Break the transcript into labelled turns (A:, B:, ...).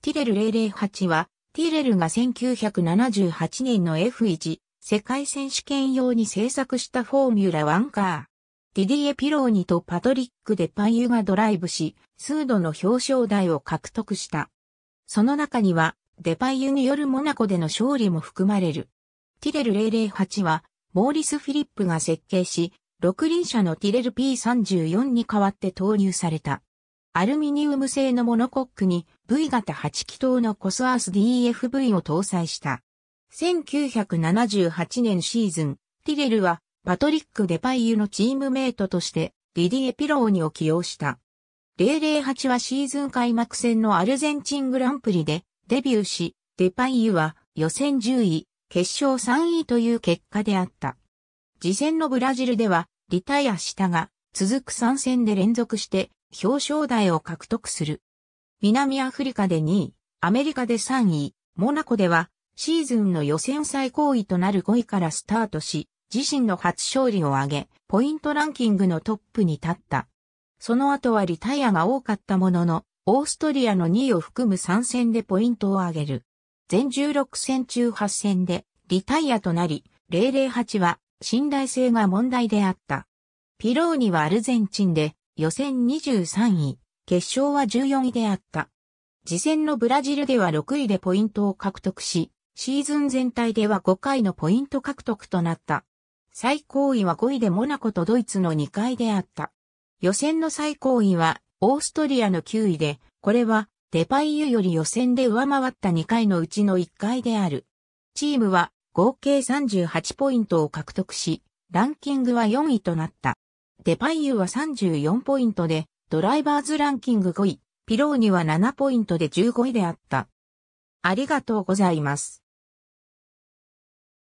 A: ティレル008は、ティレルが1978年の F1 世界選手権用に制作したフォーミュラワンカー。ディディエ・ピローニとパトリック・デパイユがドライブし、数度の表彰台を獲得した。その中には、デパイユによるモナコでの勝利も含まれる。ティレル008は、モーリス・フィリップが設計し、六輪車のティレル P34 に代わって投入された。アルミニウム製のモノコックに V 型8気筒のコスアース DFV を搭載した。1978年シーズン、ティレルはパトリック・デパイユのチームメイトとしてディディエ・ピローニを起用した。008はシーズン開幕戦のアルゼンチングランプリでデビューし、デパイユは予選10位、決勝3位という結果であった。次戦のブラジルではリタイアしたが、続く3戦で連続して表彰台を獲得する。南アフリカで2位、アメリカで3位、モナコでは、シーズンの予選最高位となる5位からスタートし、自身の初勝利を挙げ、ポイントランキングのトップに立った。その後はリタイアが多かったものの、オーストリアの2位を含む3戦でポイントを挙げる。全16戦中8戦でリタイアとなり、008は信頼性が問題であった。ピローニはアルゼンチンで予選23位。決勝は14位であった。次戦のブラジルでは6位でポイントを獲得し、シーズン全体では5回のポイント獲得となった。最高位は5位でモナコとドイツの2回であった。予選の最高位はオーストリアの9位で、これはデパイユより予選で上回った2回のうちの1回である。チームは合計38ポイントを獲得し、ランキングは4位となった。デパイユは34ポイントで、ドライバーズランキング5位、ピローニは7ポイントで15位であった。ありがとうございます。